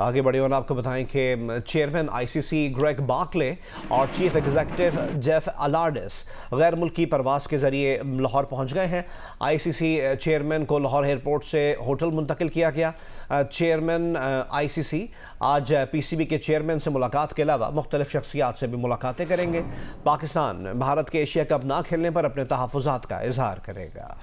आगे बढ़े और आपको बताएं कि चेयरमैन आईसीसी ग्रेग बाकले और चीफ एग्जीक्यूटिव जेफ अलार्डिस गैर मुल्की परवास के जरिए लाहौर पहुंच गए हैं आईसीसी चेयरमैन को लाहौर एयरपोर्ट से होटल मुंतकिल किया गया चेयरमैन आईसीसी आज पीसीबी के चेयरमैन से मुलाकात के अलावा मुख्तलिफ शख्सियात से भी मुलाकातें करेंगे पाकिस्तान भारत के एशिया कप ना खेलने पर अपने तहफ़ात का इजहार करेगा